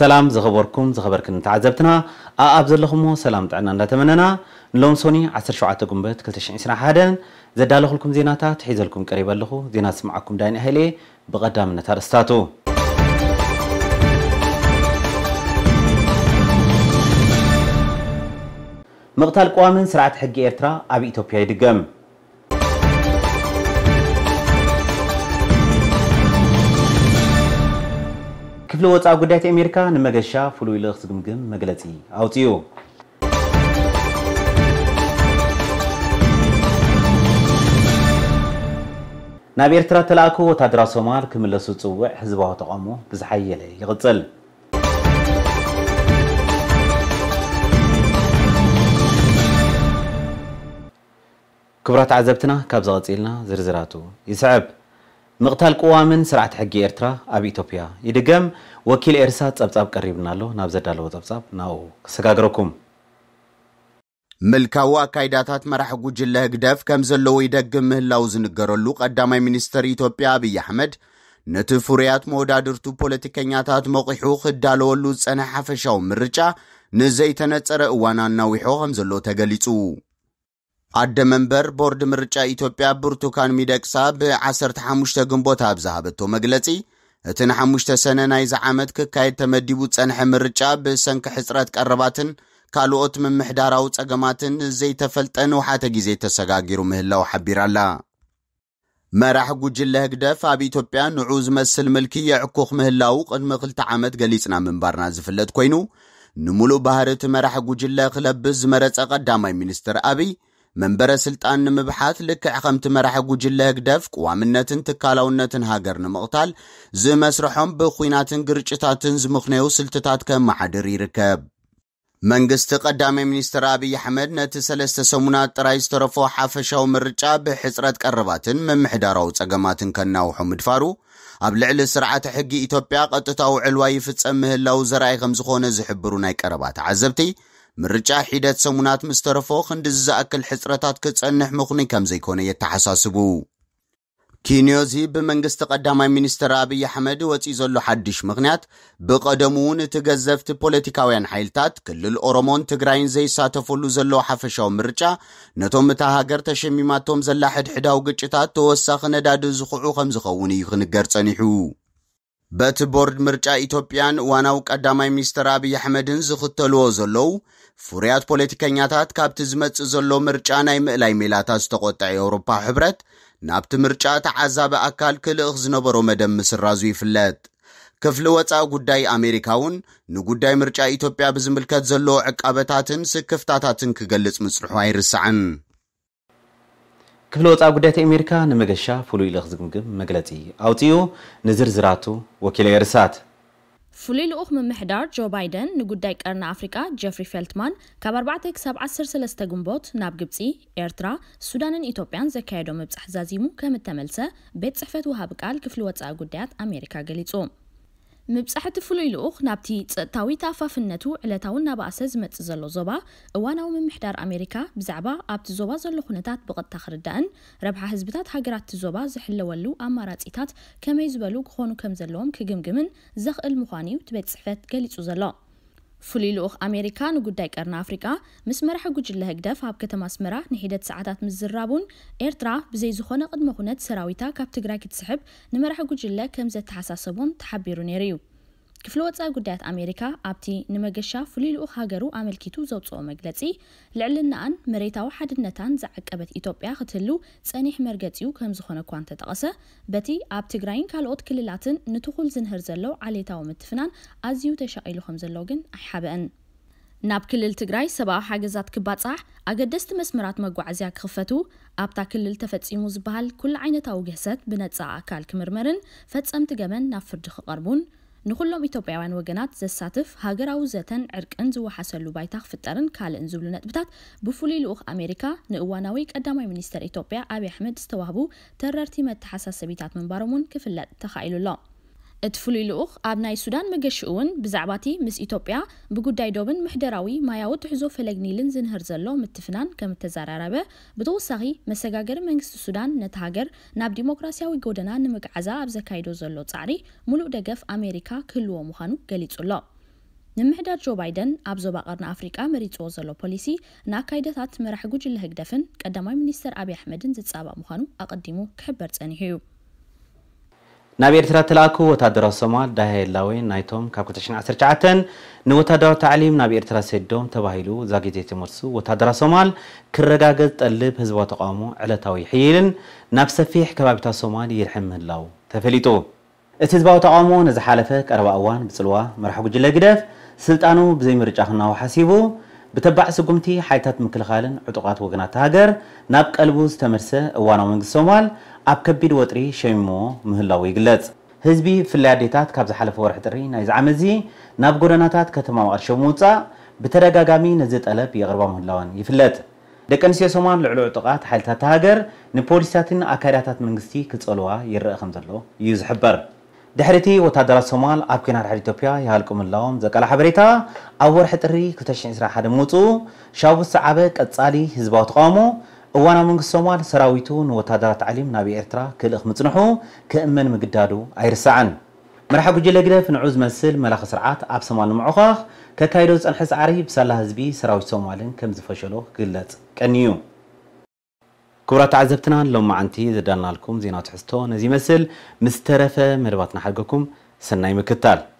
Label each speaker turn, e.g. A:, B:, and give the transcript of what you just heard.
A: ሰላም ዝኸበርኩም ዝኸበርክን ተዓዘብትና ኣብ ዘለኹምዎ ሰላም ጥዕና እንዳተመነና ንሎም ሶኒ 17 ጉንበት 221 ዘዳለኽልኩም ዜናታት ሒዘልኩም ቀሪበ ኣለኹ ዜና ዝስምዓኩም ዳኒ ሃይለ ብቐዳምነት ኣርእስታቱ ምቕታል ቀዋምን ስርዓት ሕጊ ኤርትራ ኣብ ኢትዮጵያ ይድገም كفل وات أقودات أمريكا نمجشة فلو يلغت جمجم مجلتي أوتيو نابير ترى تلاكو وتدرس مال كمل سوت سوء حزبها طعمه بزحية لي يغتل كبرت عزبتنا كابزغت إلنا زرزراتو يسعب ምቕታል ቅዋምን ስርዓት ሕጊ ኤርትራ ኣብ ኢትዮጵያ ይድገም ወኪል ኤርሳ
B: ፀብጻብ ቀሪብና ኣሎ ናብ ዘዳለዎ ፀብጻብ ናብኡ ክሰጋግረኩም ምልካዊ ኣካይዳታት መራሒ ጉጅለ ህግደፍ ከም ዘለዎ ይደግም ምህላው ዝንገረሉ ቀዳማይ ሚኒስትር ኢትዮጵያ ኣብይ ኣሕመድ ነቲ ፍሩያት መወዳድርቱ ፖለቲከኛታት መቑሑ ክዳለወሉ ዝጸንሐ ሓፈሻዊ ምርጫ ንዘይተነጸረ እዋን ኣናዊሖ ከም ዘሎ ተገሊጹ አደ መንበር ቦርድ ምርጫ ኢትዮጵያ ብርቱካን ሚደቅሳ ብ15 ግንቦት ኣብ ዝሃበቶ መግለጺ እቲ ንሓሙሽተ ሰነ ናይዚ ዓመት ክካየድ ተመዲቡ ጸንሐ ምርጫ ብሰንኪ ሕፅረት ቀረባትን ካልኦት ምምሕዳራዊ ጸገማትን ዘይተፈልጠ ንውሓተ ግዜ ተሰጋጊሩ ምህላው ሓቢር ኣላ መራሕ ጉጅለ ህግደፍ ኣብ ኢትዮጵያ ንዑ ዝመስል ምልኪ የዕኩኽ ምህላው ቅድሚ ክልተ ዓመት ገሊጽና ምንባርና ዝፍለጥ ኮይኑ ንምሉእ ባህሪ እቲ መራሒ ጉጅለ ክለብስ ዝመረጸ ቀዳማይ ሚኒስትር ኣብይ መንበረ ስልጣን ንምብሓት ልክዕ ከምቲ መራሒ ጉጅለ ህግደፍ ቅዋምነትን ትካላውነትን ሃገር ንምቕታል ዝመስርሖም ብኩናትን ግርጭታትን ዝምኽነዩ ስልትታት ከመሓድር ይርከብ መንግስቲ ቀዳማይ ሚኒስትር ኣብዪ ኣሕመድ ነቲ ሰለስተ ሰሙናት ጥራይ ዝተረፎ ሓፈሻዊ ምርጫ ብሕፅረት ቀረባትን ምምሕዳራዊ ጸገማትን ከናውሖ ምድፋሩ ኣብ ልዕሊ ስርዓተ ሕጊ ኢትዮጵያ ቀጥታዊ ዕልዋ ይፍፀም ምህላው ዘርኣይ ከም ዝኾነ ዝሕብሩ ናይ ቀረባ ተዓዘብቲ ምርጫ ሒደት ሰሙናት ምስ ተረፎ ክንዲ ዝዝኣክል ሕፅረታት ክጸንሕ ምኹኒ ከም ዘይኮነ የተሓሳስቡ ኪንዮዚ ብመንግስቲ ቀዳማይ ሚኒስትር ኣብዪ ኣሕመድ ወፂኡ ዘሎ ሓድሽ ምኽንያት ብቐደሙ እውን እቲ ገዘፍቲ ፖለቲካውያን ሓይልታት ክልል ኦሮሞን ትግራይን ዘይሳተፈሉ ዘለዎ ሓፈሻዊ ምርጫ ነቶም እታ ሃገር ተሸሚማቶም ዘላ ሕድሕዳዊ ግጭታት ተወሳኺ ነዳዲ ዝኽዑ ከም ዝኸውን እዩ ክንገር ጸኒሑ በቲ ቦርድ ምርጫ ኢትዮጵያን ዋናው ቀዳማይ ሚኒስትር ኣብዪ ኣሕመድን ዝኽተልዎ ዘለዉ ፍሩያት ፖለቲከኛታት ካብቲ ዝመጽእ ዘሎ ምርጫ ናይ ምእላይ ሜላታት ዝተቖጥዐ ኤውሮፓ ሕብረት ናብቲ ምርጫ ተዓዛቢ ኣካል ክልእኽ ዝነበሮ መደብ ምስራዙ ይፍለጥ ክፍሊ ወፃኢ ጉዳይ ኣሜሪካ እውን ንጉዳይ ምርጫ ኢትዮጵያ ብዝምልከት ዘለዎ ዕቃበታትን ስክፍታታትን ክገልጽ ምጽርሑ ኣይርስዕን ክፍለ ወፃኢ ጉዳያት ኣሜሪካ ንመገሻ ፍሉይ
A: ልኡኽ ዝግምግም መግለፂ ኣውፅኡ ንዝርዝራቱ ወኪለ የርሳት
C: ፍሉይ ልኡኽ ምምሕዳር ጆ ባይደን ንጉዳይ ቀርና ኣፍሪቃ ጀፍሪ ፌልትማን ካብ 4 ክሳብ 13 ግንቦት ናብ ግብፂ ኤርትራ ሱዳንን ኢትዮጵያን ዘካየዶ ምብፃሕ ዛዚሙ ከም እተመልሰ ቤት ፅሕፈት ወሃቢ ቃል ክፍሊ ወፃኢ ጉዳያት ኣሜሪካ ገሊጹ مبسحت فلو يلوخ نابتي تاوي تافاف النتو على تاونا باسز مت زلو زوبا وانا ومن محدار امريكا بزعبا ابت زوبا زلو خنتات بغد تاخر ربح هزبتات هاجرات زوبا زحل ولو اما راتيتات كما يزبلو خونو كم كجمجمن زخ المخاني وتبت صحفات قليتو زلو فليلوخ أمريكان و قدائك أرنا أفريقا مسمرح قجل لهك دف هاب كتما سمرا نحيدة ساعتات مزرابون إرترا بزي زخونة قد مغونات سراويتا كاب تقرأك تسحب نمرح قجل لك كمزة تحساسبون تحبيرو نيريو كفلوة قديات أمريكا أبتي نمجشة فليلو هاجرو عمل كيتو زوت صومجلتي لعلنا أن مريتا واحد النتان زعك أبت إيطوبيا ختلو سانيح مرجتيو كم زخنا كوانت تقصه بتي أبتي غرين كالوت كل لاتن نتوخل زنهر زلو علي تاو متفنان أزيو تشائلو خمز اللوجن أحبان ناب كل التجراي سبع حاجزات كبات صح أجدست مسمرات مجو عزيا كخفتو أبتا كل التفت إيموز بهال كل عينة أو جهسات بنت ساعة كالكمرمرن فتس أمت جمن نفرج قربون نخلهم إتوبيعان وجنات زساتف هاجر أو زتن عرق أنزو حسلو بيتاخ في الترن كال أنزو لنت بتات بفولي لوخ أمريكا نقواناويك أدامة منستر إتوبيع أبي أحمد استوابو تررتي متحسس بيتات من بارمون كفلت تخايلو لهم እቲ ፍሉይ ልኡኽ ኣብ ናይ ሱዳን መገሺ እውን ብዛዕባ እቲ ምስ ኢትዮጵያ ብጉዳይ ዶብን ምሕደራዊ ማያዊ ትሕዞ ፈለግኒልን ዝንህር ዘሎ ምትፍናን ከም እተዘራረበ ብተወሳኺ መሰጋገሪ መንግስቲ ሱዳን ነቲ ሃገር ናብ ዲሞክራሲያዊ ጎደና ንምግዓዛ ኣብ ዘካይዶ ዘሎ ጻዕሪ ሙሉእ ደገፍ ኣሜሪካ ክህልዎ ምዃኑ ገሊጹ ኣሎ ንምሕዳር ጆ ባይደን ኣብ ዞባ ቀርኒ ኣፍሪቃ መሪፅዎ ዘሎ ፖሊሲ ንኣካይደታት መራሒ ጉጅለ ህግደፍን ቀዳማይ ሚኒስተር ኣብዪ ኣሕመድን ዝፃባእ ምዃኑ ኣቐዲሙ ክሕበር ፀኒሑ እዩ
A: ናብ ኤርትራ ተላእኩ ወታደራዊ ሶማል ዳህየላወይ ናይቶም ካብ 2019 ንወታደራዊ ታዕሊም ናብ ኤርትራ ሰዶም ተባሂሉ እዛ ግዜ ትመልሱ ወታደራ ሶማል ክረጋገፅ ጠልብ ህዝባዊ ተቃውሞ ዕለታዊ ሕይልን ናብ ሰፊሕ ከባቢታት ሶማል ይርሕም ምህላው ተፈሊጡ እቲ ህዝባዊ ተቃውሞ ነዝሓለፈ ቀረባ እዋን ብፅልዋ መራሒ ጉጅለ ግደፍ ስልጣኑ ብዘይ ምርጫ ክናው ሓሲቡ ብተባዕ ስጉምቲ ሓይልታት ምክልኻልን ዕጡቓት ወገናት ሃገር ናብ ቀልቡ ዝተመልሰ እዋናዊ መንግስቲ ሶማል ኣብ ከቢድ ወጥሪ ሸሚሞ ምህላው ይግለጽ ህዝቢ ፍላይ ኣዴታት ካብ ዝሓለፈ ወርሒ ጥሪ ናይዚ ዓመት እዚ ናብ ጎደናታት ከተማ መቐርሸ ብምውፃእ ብተደጋጋሚ ነዚ ጠለብ የቕርባ ምህላወን ይፍለጥ ደቂ ኣንስትዮ ሶማል ልዕሊ ዕጡቃት ሓይልታት ሃገር ንፖሊሳትን ኣካዳታት መንግስቲ ክፀልዋ ይረአ ከም ዘሎ እዩ ዝሕበር ድሕሪቲ ወታደራት ሶማል ኣብ ኩናት ሓድ ኢትዮጵያ ይሃልቁ ምላዎም ዘቃል ሓበሬታ ኣብ ወርሒ ጥሪ 2021 ምውፅኡ ሻቡስ ሰዓበ ቀጻሊ ህዝባዊ ተቃውሞ وانا من الصومال سراويتون وتادات عليم نبي إرترا كل أخ متنحو كأمن مقدادو عيرسعن مرحب جل جل في نعوز مسل ملاخ سرعات أب سمال معقاخ ككايروز أنحس عريب سلا هزبي سراوي صومالن كم زفشلو قلت كنيو كورا عزبتنا لو عنتي زدنا لكم زينات حستو نزي مسل مسترفة مرباتنا حقكم سناي مكتال